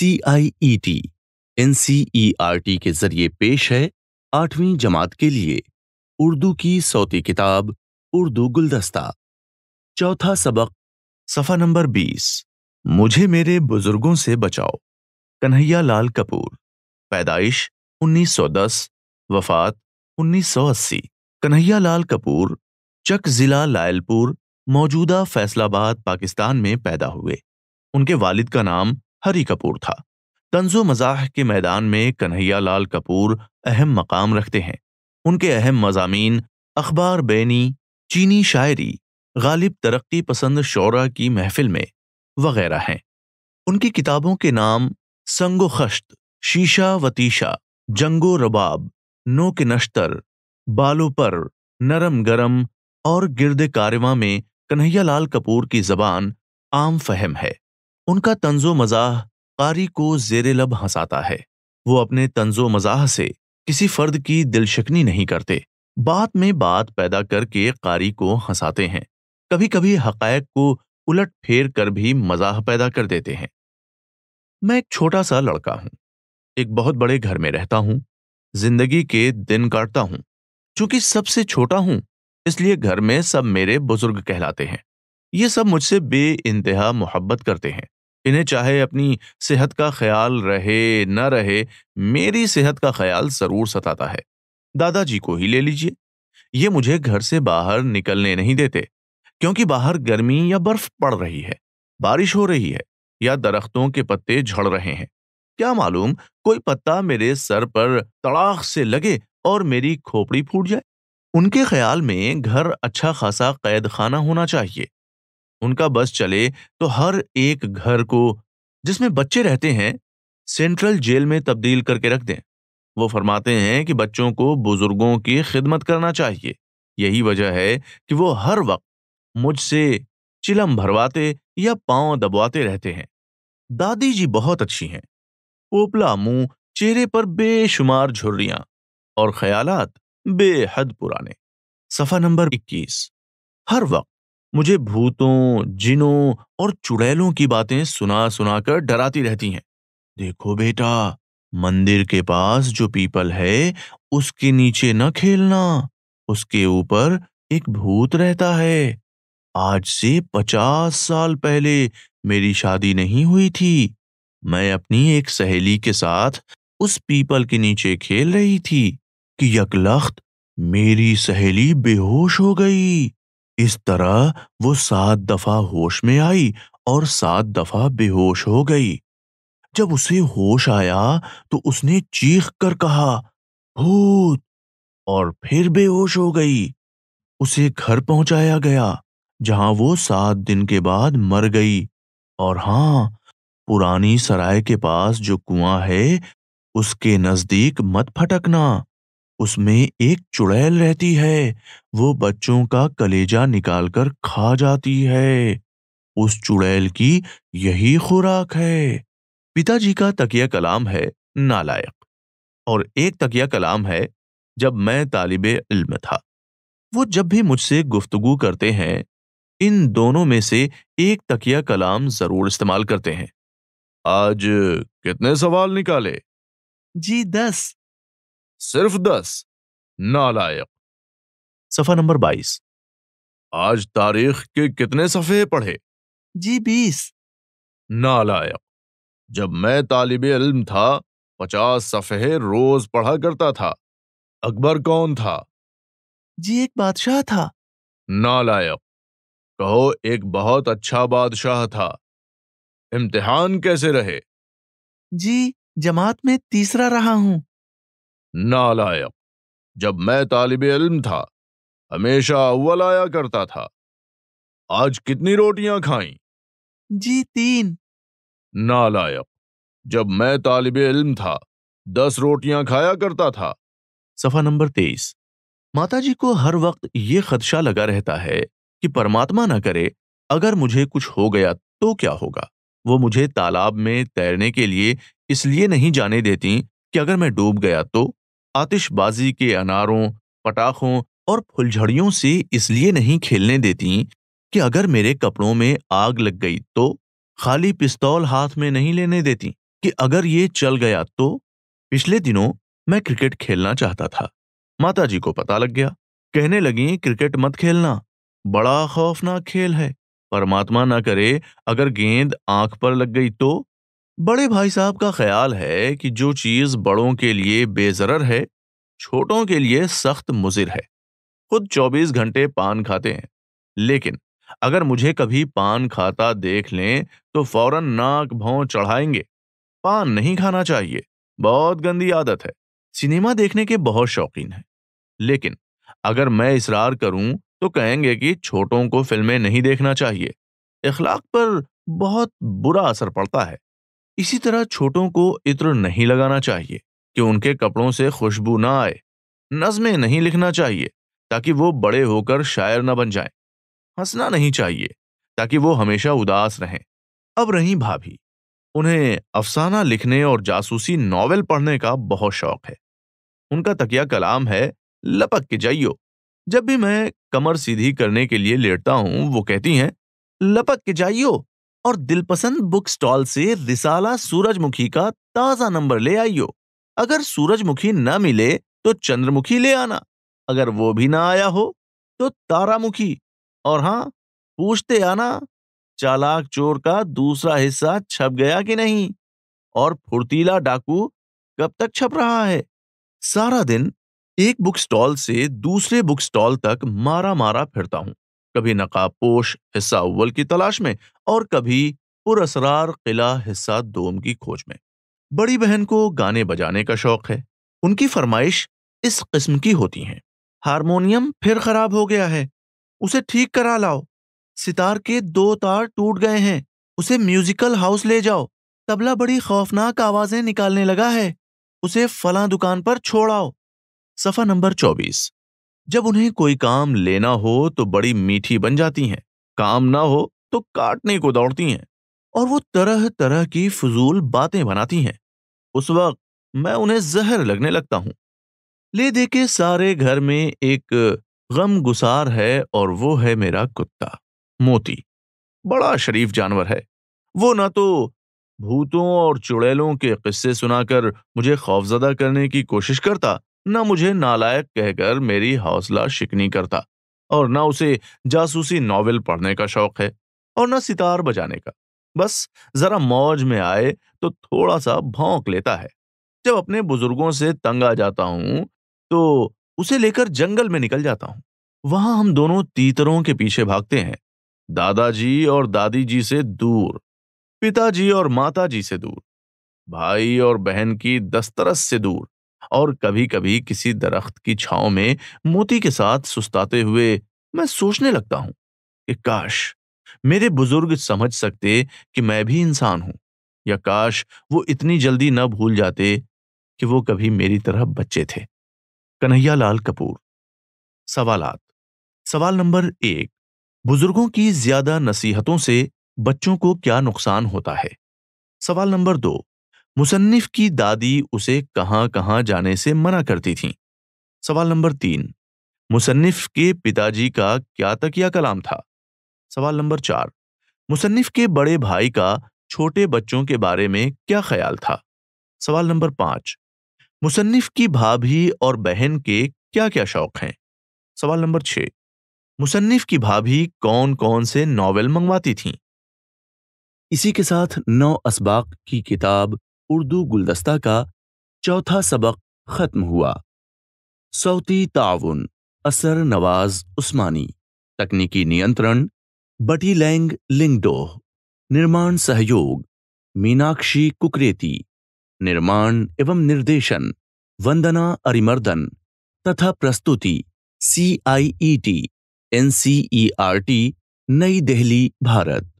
C I E T N C E R T के जरिए पेश है आठवीं जमात के लिए उर्दू की सौती किताब उर्दू गुलदस्ता चौथा सबक सफा नंबर बीस मुझे मेरे बुजुर्गों से बचाओ कन्हैया लाल कपूर पैदाइश 1910 वफात 1980 कन्हैया लाल कपूर चक जिला लायलपुर मौजूदा फैसलाबाद पाकिस्तान में पैदा हुए उनके वालिद का नाम हरी कपूर था तंजो मजाह के मैदान में कन्हैया लाल कपूर अहम मकाम रखते हैं उनके अहम मजामी अखबार बैनी चीनी शायरी गालिब तरक्की पसंद शौरा की महफिल में वगैरह हैं उनकी किताबों के नाम संगो खश्त शीशा वतीशा जंगो रबाब नो के नश्तर बालो पर नरम गरम और गिरद कारवा में कन्हैया लाल कपूर की जबान आम फहम है उनका तंजो मजाह कारी को जेर लब हंसाता है वो अपने तंजो मजाह से किसी फर्द की दिलशकनी नहीं करते बात में बात पैदा करके कारी को हंसाते हैं कभी कभी हकायक को उलट फेर कर भी मजाह पैदा कर देते हैं मैं एक छोटा सा लड़का हूं एक बहुत बड़े घर में रहता हूं जिंदगी के दिन काटता हूं चूंकि सबसे छोटा हूं इसलिए घर में सब मेरे बुजुर्ग कहलाते हैं ये सब मुझसे बे इंतहा मोहब्बत करते हैं इन्हें चाहे अपनी सेहत का ख्याल रहे न रहे मेरी सेहत का ख्याल जरूर सताता है दादाजी को ही ले लीजिए ये मुझे घर से बाहर निकलने नहीं देते क्योंकि बाहर गर्मी या बर्फ पड़ रही है बारिश हो रही है या दरख्तों के पत्ते झड़ रहे हैं क्या मालूम कोई पत्ता मेरे सर पर तड़ाख से लगे और मेरी खोपड़ी फूट जाए उनके ख्याल में घर अच्छा खासा कैद खाना होना चाहिए उनका बस चले तो हर एक घर को जिसमें बच्चे रहते हैं सेंट्रल जेल में तब्दील करके रख दें वो फरमाते हैं कि बच्चों को बुजुर्गों की खिदमत करना चाहिए यही वजह है कि वो हर वक्त मुझसे चिलम भरवाते या पांव दबवाते रहते हैं दादी जी बहुत अच्छी हैं पोपला मुंह चेहरे पर बेशुमार झुर्रियां और ख्यालात बेहद पुराने सफा नंबर 21 हर वक्त मुझे भूतों जिनों और चुड़ैलों की बातें सुना सुनाकर डराती रहती हैं देखो बेटा मंदिर के पास जो पीपल है उसके नीचे न खेलना उसके ऊपर एक भूत रहता है आज से पचास साल पहले मेरी शादी नहीं हुई थी मैं अपनी एक सहेली के साथ उस पीपल के नीचे खेल रही थी कि यकलख्त मेरी सहेली बेहोश हो गई इस तरह वो सात दफा होश में आई और सात दफा बेहोश हो गई जब उसे होश आया तो उसने चीख कर कहा भूत और फिर बेहोश हो गई उसे घर पहुंचाया गया जहां वो सात दिन के बाद मर गई और हां पुरानी सराय के पास जो कुआं है उसके नजदीक मत फटकना उसमें एक चुड़ैल रहती है वो बच्चों का कलेजा निकालकर खा जाती है उस चुड़ैल की यही खुराक है पिताजी का तकिया कलाम है नालायक और एक तकिया कलाम है जब मैं तालिब इल्म था वो जब भी मुझसे गुफ्तगु करते हैं इन दोनों में से एक तकिया कलाम जरूर इस्तेमाल करते हैं आज कितने सवाल निकाले जी दस सिर्फ दस नालायक सफा नंबर बाईस आज तारीख के कितने सफ़े पढ़े जी बीस नालायक जब मैं तालिब इल्म था पचास सफ़े रोज पढ़ा करता था अकबर कौन था जी एक बादशाह था नालायक कहो एक बहुत अच्छा बादशाह था इम्तिहान कैसे रहे जी जमात में तीसरा रहा हूँ नालायक जब मैं तालिब इल्म था हमेशा अव्वल आया करता था आज कितनी रोटियां खाई जी तीन नालायक जब मैं तालिब इल्म था दस रोटियां खाया करता था सफा नंबर तेईस माताजी को हर वक्त ये खदशा लगा रहता है कि परमात्मा ना करे अगर मुझे कुछ हो गया तो क्या होगा वो मुझे तालाब में तैरने के लिए इसलिए नहीं जाने देती कि अगर मैं डूब गया तो आतिशबाजी के अनारों पटाखों और फुलझड़ियों से इसलिए नहीं खेलने देती कि अगर मेरे कपड़ों में आग लग गई तो खाली पिस्तौल हाथ में नहीं लेने देती कि अगर ये चल गया तो पिछले दिनों मैं क्रिकेट खेलना चाहता था माताजी को पता लग गया कहने लगी क्रिकेट मत खेलना बड़ा खौफनाक खेल है परमात्मा ना करे अगर गेंद आंख पर लग गई तो बड़े भाई साहब का ख्याल है कि जो चीज बड़ों के लिए बेजरर है छोटों के लिए सख्त मुजिर है खुद 24 घंटे पान खाते हैं लेकिन अगर मुझे कभी पान खाता देख लें तो फौरन नाक भों चढ़ाएंगे पान नहीं खाना चाहिए बहुत गंदी आदत है सिनेमा देखने के बहुत शौकीन है लेकिन अगर मैं इसरार करूं तो कहेंगे कि छोटों को फिल्में नहीं देखना चाहिए इखलाक पर बहुत बुरा असर पड़ता है इसी तरह छोटों को इत्र नहीं लगाना चाहिए कि उनके कपड़ों से खुशबू ना आए नज़में नहीं लिखना चाहिए ताकि वो बड़े होकर शायर न बन जाएं। हंसना नहीं चाहिए ताकि वो हमेशा उदास रहें अब रहीं भाभी उन्हें अफसाना लिखने और जासूसी नावल पढ़ने का बहुत शौक है उनका तकिया कलाम है लपक के जाइयो जब भी मैं कमर सीधी करने के लिए लेटता हूं वो कहती हैं लपक के जाइयो और दिलपसंद बुक स्टॉल से रिसाला सूरजमुखी का ताजा नंबर ले आइयो अगर सूरजमुखी न मिले तो चंद्रमुखी ले आना अगर वो भी ना आया हो तो तारामुखी और हाँ पूछते आना चालाक चोर का दूसरा हिस्सा छप गया कि नहीं और फुर्तीला डाकू कब तक छप रहा है सारा दिन एक बुक स्टॉल से दूसरे बुक स्टॉल तक मारा मारा फिरता हूं कभी नकाबपोश हिस्सा अव्वल की तलाश में और कभी पुरसरार किला हिस्सा दोम की खोज में बड़ी बहन को गाने बजाने का शौक है उनकी फरमाइश इस किस्म की होती हैं हारमोनियम फिर खराब हो गया है उसे ठीक करा लाओ सितार के दो तार टूट गए हैं उसे म्यूजिकल हाउस ले जाओ तबला बड़ी खौफनाक आवाजें निकालने लगा है उसे फला दुकान पर छोड़ आओ सफा नंबर चौबीस जब उन्हें कोई काम लेना हो तो बड़ी मीठी बन जाती हैं काम ना हो तो काटने को दौड़ती हैं और वो तरह तरह की फजूल बातें बनाती हैं उस वक्त मैं उन्हें जहर लगने लगता हूं ले दे के सारे घर में एक गम गुसार है और वो है मेरा कुत्ता मोती बड़ा शरीफ जानवर है वो ना तो भूतों और चुड़ैलों के किस्से सुनाकर मुझे खौफजदा करने की कोशिश करता न मुझे नालायक कहकर मेरी हौसला शिकनी करता और ना उसे जासूसी नावल पढ़ने का शौक है और न सितार बजाने का बस जरा मौज में आए तो थोड़ा सा भौंक लेता है जब अपने बुजुर्गों से तंग आ जाता हूं तो उसे लेकर जंगल में निकल जाता हूं वहां हम दोनों तीतरों के पीछे भागते हैं दादाजी और दादी जी से दूर पिताजी और माताजी से दूर भाई और बहन की दस्तरस से दूर और कभी कभी किसी दरख्त की छाव में मोती के साथ सुस्ताते हुए मैं सोचने लगता हूं कि काश मेरे बुजुर्ग समझ सकते कि मैं भी इंसान हूं या काश वो इतनी जल्दी न भूल जाते कि वो कभी मेरी तरह बच्चे थे कन्हैया लाल कपूर सवालात सवाल नंबर एक बुजुर्गों की ज्यादा नसीहतों से बच्चों को क्या नुकसान होता है सवाल नंबर दो मुसन्फ की दादी उसे कहाँ कहाँ जाने से मना करती थीं सवाल नंबर तीन मुसन्फ के पिताजी का क्या तकिया कलाम था सवाल नंबर चार मुसन्फ के बड़े भाई का छोटे बच्चों के बारे में क्या ख्याल था सवाल नंबर पांच मुसन्फ की भाभी और बहन के क्या क्या शौक हैं सवाल नंबर छ मुसन्फ की भाभी कौन कौन से नावल मंगवाती थीं इसी के साथ नौ असबाक की किताब उर्दू गुलदस्ता का चौथा सबक खत्म हुआ सऊती ताउन असर नवाज उस्मानी तकनीकी नियंत्रण बटी लैंग लिंगडोह निर्माण सहयोग मीनाक्षी कुकरेती निर्माण एवं निर्देशन वंदना अरिमर्दन तथा प्रस्तुति C I E T N C E R T Nai Delhi Bharat